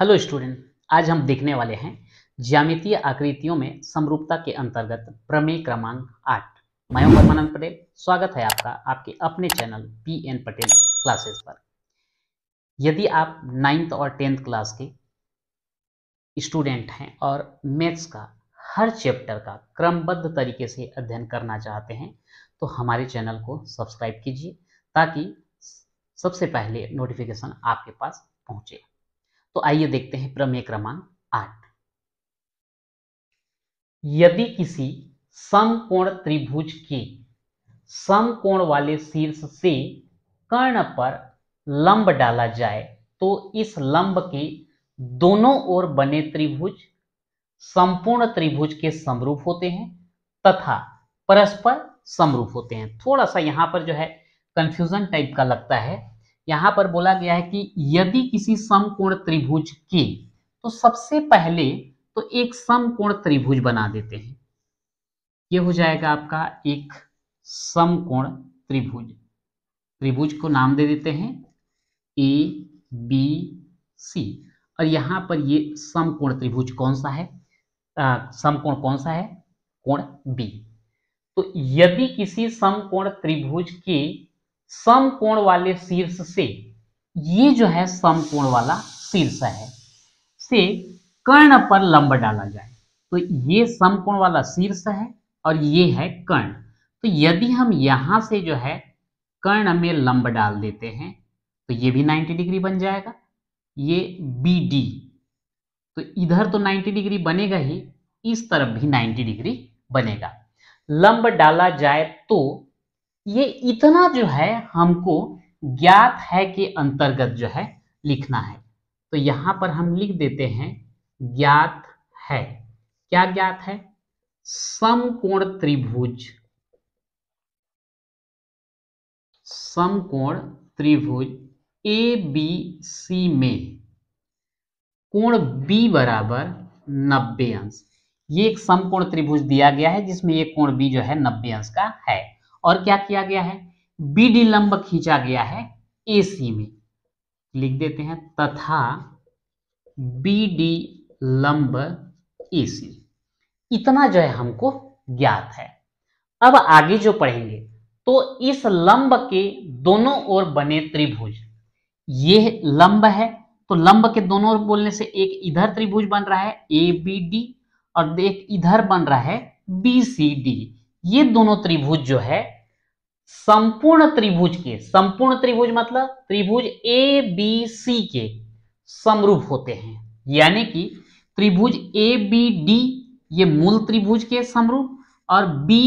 hello student आज हम देखने वाले हैं ज्यामितीय आकृतियों में समरूपता के अंतर्गत प्रमेय क्रमांक आठ मैं परमानंद पटेल स्वागत है आपका आपके अपने channel P N Patel classes पर यदि आप नाइन्थ और टेंथ क्लास के स्टूडेंट हैं और मैथ्स का हर चैप्टर का क्रमबद्ध तरीके से अध्ययन करना चाहते हैं तो हमारे चैनल को सब्सक्राइब कीजिए ताकि सबसे पहले नोटिफिकेशन आपके पास पहुँचे तो आइए देखते हैं प्रमेय क्रमांक आठ यदि किसी समकोण त्रिभुज के समकोण वाले शीर्ष से कर्ण पर लंब डाला जाए तो इस लंब के दोनों ओर बने त्रिभुज संपूर्ण त्रिभुज के समरूप होते हैं तथा परस्पर समरूप होते हैं थोड़ा सा यहां पर जो है कंफ्यूजन टाइप का लगता है यहां पर बोला गया है कि यदि किसी समकोण त्रिभुज के तो सबसे पहले तो एक समकोण त्रिभुज बना देते हैं ये हो जाएगा आपका एक समकोण त्रिभुज त्रिभुज को नाम दे देते हैं ए बी सी और यहां पर ये समकोण त्रिभुज कौन सा है समकोण कौन सा है कोण बी तो यदि किसी समकोण त्रिभुज के समकोण वाले शीर्ष से ये जो है समकोण वाला शीर्ष है से कर्ण पर लंब डाला जाए तो ये समकोण वाला शीर्ष है और ये है कर्ण तो यदि हम यहां से जो है कर्ण में लंब डाल देते हैं तो ये भी 90 डिग्री बन जाएगा ये बी डी तो इधर तो 90 डिग्री बनेगा ही इस तरफ भी 90 डिग्री बनेगा लंब डाला जाए तो ये इतना जो है हमको ज्ञात है के अंतर्गत जो है लिखना है तो यहां पर हम लिख देते हैं ज्ञात है क्या ज्ञात है समकोण त्रिभुज समकोण त्रिभुज ए बी सी में कोण बी बराबर नब्बे अंश ये एक समकोण त्रिभुज दिया गया है जिसमें ये कोण बी जो है नब्बे अंश का है और क्या किया गया है बी डी लंब खींचा गया है ए सी में लिख देते हैं तथा बी डी लंब ए सी इतना जो है हमको ज्ञात है अब आगे जो पढ़ेंगे तो इस लंब के दोनों ओर बने त्रिभुज ये लंब है तो लंब के दोनों ओर बोलने से एक इधर त्रिभुज बन रहा है ए बी डी और एक इधर बन रहा है बी सी डी ये दोनों त्रिभुज जो है संपूर्ण त्रिभुज के संपूर्ण त्रिभुज मतलब त्रिभुज ए बी सी के समरूप होते हैं यानी कि त्रिभुज ए बी डी ये मूल त्रिभुज के समरूप और बी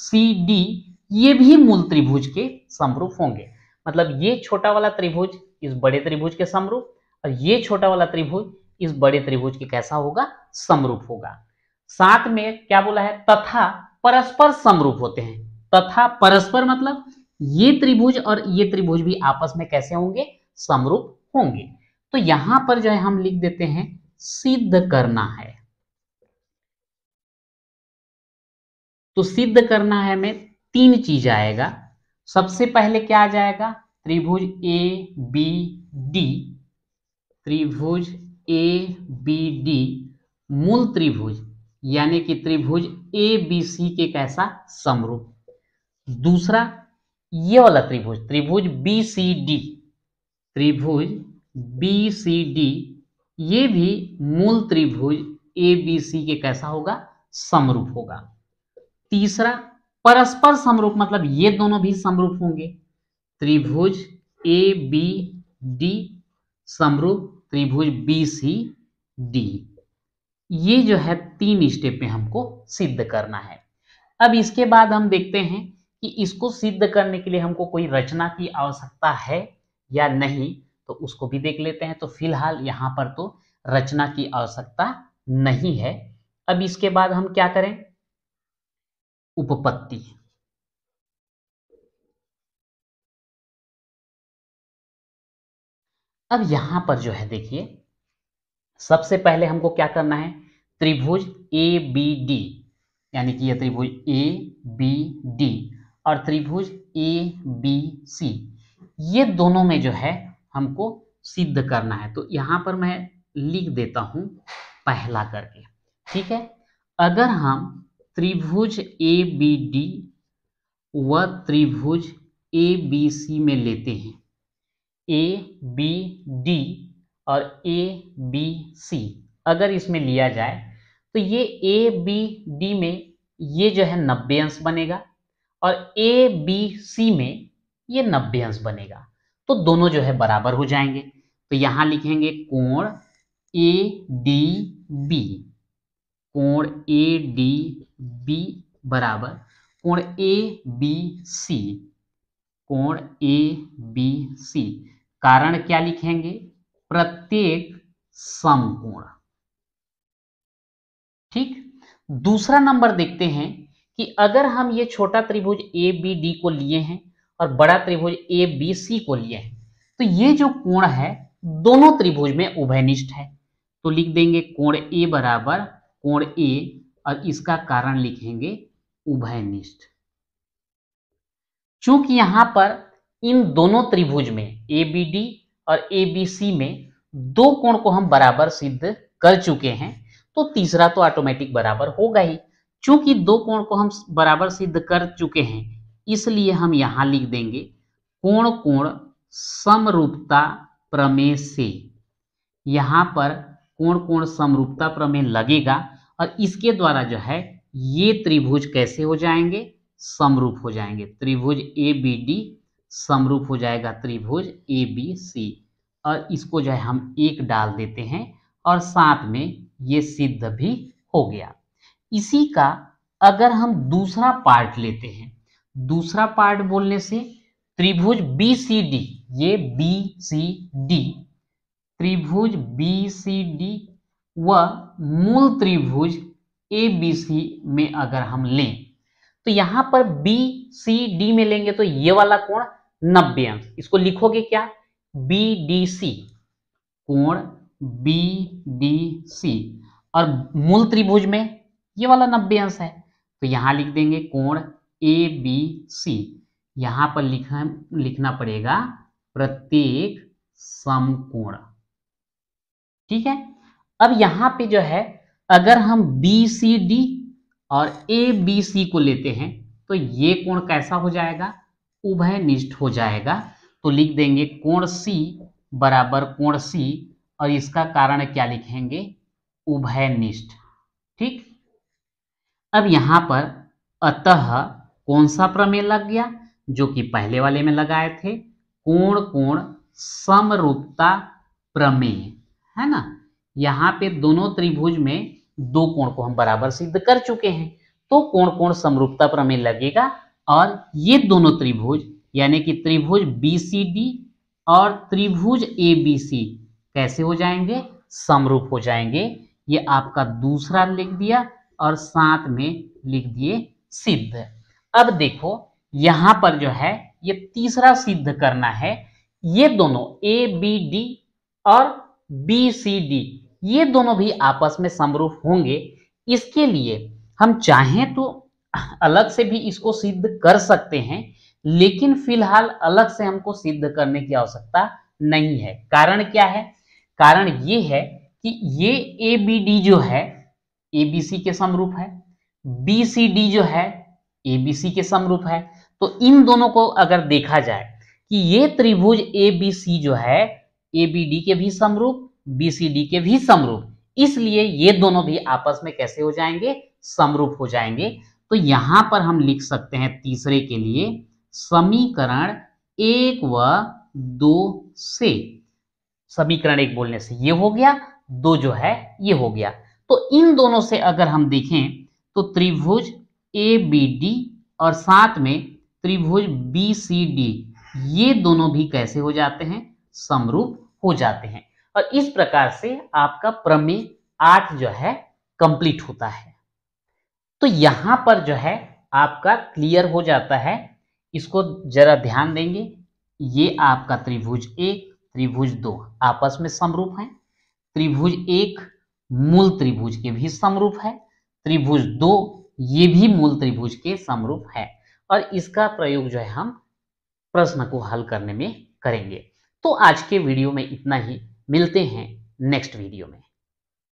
सी डी ये भी मूल त्रिभुज के समरूप होंगे मतलब ये छोटा वाला त्रिभुज इस बड़े त्रिभुज के समरूप और ये छोटा वाला त्रिभुज इस बड़े त्रिभुज के कैसा होगा समरूप होगा साथ में क्या बोला है तथा परस्पर समरूप होते हैं तथा परस्पर मतलब ये त्रिभुज और ये त्रिभुज भी आपस में कैसे होंगे समरूप होंगे तो यहां पर जो है हम लिख देते हैं सिद्ध करना है तो सिद्ध करना है में तीन चीज आएगा सबसे पहले क्या आ जाएगा त्रिभुज ए बी डी त्रिभुज ए बी डी मूल त्रिभुज यानी कि त्रिभुज ए बी सी के कैसा समरूप दूसरा ये वाला त्रिभुज त्रिभुज बी सी डी त्रिभुज बी सी डी ये भी मूल त्रिभुज ए बी सी के कैसा होगा समरूप होगा तीसरा परस्पर समरूप मतलब ये दोनों भी समरूप होंगे त्रिभुज ए बी डी समरूप त्रिभुज बी सी डी ये जो है तीन स्टेप में हमको सिद्ध करना है अब इसके बाद हम देखते हैं कि इसको सिद्ध करने के लिए हमको कोई रचना की आवश्यकता है या नहीं तो उसको भी देख लेते हैं तो फिलहाल यहां पर तो रचना की आवश्यकता नहीं है अब इसके बाद हम क्या करें उपपत्ति अब यहां पर जो है देखिए सबसे पहले हमको क्या करना है त्रिभुज ए बी डी यानी कि यह त्रिभुज ए बी डी और त्रिभुज ए बी सी ये दोनों में जो है हमको सिद्ध करना है तो यहां पर मैं लिख देता हूं पहला करके ठीक है अगर हम त्रिभुज ए बी डी व त्रिभुज ए बी सी में लेते हैं ए बी डी और ए बी सी अगर इसमें लिया जाए तो ये ए बी डी में ये जो है नब्बे अंश बनेगा और ए बी सी में ये नब्बे अंश बनेगा तो दोनों जो है बराबर हो जाएंगे तो यहां लिखेंगे कोण ए डी बी कोण ए डी बी बराबर कोण ए बी सी कोण ए बी सी कारण क्या लिखेंगे प्रत्येक समकोण ठीक दूसरा नंबर देखते हैं कि अगर हम ये छोटा त्रिभुज ए बी डी को लिए हैं और बड़ा त्रिभुज ए बी सी को लिए हैं तो ये जो कोण है दोनों त्रिभुज में उभयनिष्ठ है तो लिख देंगे कोण ए बराबर कोण ए और इसका कारण लिखेंगे उभयनिष्ठ चूंकि यहां पर इन दोनों त्रिभुज में ए बी डी और ए बी सी में दो कोण को हम बराबर सिद्ध कर चुके हैं तो तीसरा तो ऑटोमेटिक बराबर होगा ही चूंकि दो कोण को हम बराबर सिद्ध कर चुके हैं इसलिए हम यहां लिख देंगे कोण कोण समरूपता प्रमेय से यहां पर कोण कोण समरूपता प्रमेय लगेगा और इसके द्वारा जो है ये त्रिभुज कैसे हो जाएंगे समरूप हो जाएंगे त्रिभुज ए बी डी समरूप हो जाएगा त्रिभुज ए बी सी और इसको जो है हम एक डाल देते हैं और साथ में ये सिद्ध भी हो गया इसी का अगर हम दूसरा पार्ट लेते हैं दूसरा पार्ट बोलने से त्रिभुज बी सी डी ये बी सी डी त्रिभुज बी सी डी व मूल त्रिभुज ए बी सी में अगर हम लें तो यहां पर बी सी डी में लेंगे तो ये वाला कोण नब्बे अंश इसको लिखोगे क्या बी डी सी कोण बी डी सी और मूल त्रिभुज में ये वाला नब्बे अंश है तो यहां लिख देंगे कोण ए बी सी यहां पर लिखा लिखना पड़ेगा प्रत्येक समकोण ठीक है अब यहां पे जो है अगर हम बी सी डी और ए बी सी को लेते हैं तो ये कोण कैसा हो जाएगा उभयनिष्ठ हो जाएगा तो लिख देंगे कोण सी बराबर कोण सी और इसका कारण क्या लिखेंगे उभयनिष्ठ ठीक अब यहां पर अतः कौन सा प्रमेय लग गया जो कि पहले वाले में लगाए थे कोण कोण समरूपता प्रमेय है ना यहां पे दोनों त्रिभुज में दो कोण को हम बराबर सिद्ध कर चुके हैं तो कोण कोण समरूपता प्रमेय लगेगा और ये दोनों त्रिभुज यानी कि त्रिभुज बी सी डी और त्रिभुज ए बी सी कैसे हो जाएंगे समरूप हो जाएंगे ये आपका दूसरा लिख दिया और साथ में लिख दिए सिद्ध अब देखो यहां पर जो है ये तीसरा सिद्ध करना है ये दोनों ए बी डी और बी सी डी ये दोनों भी आपस में समरूप होंगे इसके लिए हम चाहें तो अलग से भी इसको सिद्ध कर सकते हैं लेकिन फिलहाल अलग से हमको सिद्ध करने की आवश्यकता नहीं है कारण क्या है कारण ये है कि ये ए बी डी जो है ए बी सी के समरूप है बी सी डी जो है ए बी सी के समरूप है तो इन दोनों को अगर देखा जाए कि ये त्रिभुज ए बी सी जो है ए बी डी के भी समरूप बी सी डी के भी समरूप इसलिए ये दोनों भी आपस में कैसे हो जाएंगे समरूप हो जाएंगे तो यहां पर हम लिख सकते हैं तीसरे के लिए समीकरण एक व दो से समीकरण एक बोलने से ये हो गया दो जो है ये हो गया तो इन दोनों से अगर हम देखें तो त्रिभुज ए बी डी और साथ में त्रिभुज बी सी डी ये दोनों भी कैसे हो जाते हैं समरूप हो जाते हैं और इस प्रकार से आपका प्रमेय आठ जो है कंप्लीट होता है तो यहां पर जो है आपका क्लियर हो जाता है इसको जरा ध्यान देंगे ये आपका त्रिभुज एक त्रिभुज दो आपस में समरूप है त्रिभुज एक मूल त्रिभुज के भी समरूप है त्रिभुज दो ये भी मूल त्रिभुज के समरूप है और इसका प्रयोग जो है हम प्रश्न को हल करने में करेंगे तो आज के वीडियो में इतना ही मिलते हैं नेक्स्ट वीडियो में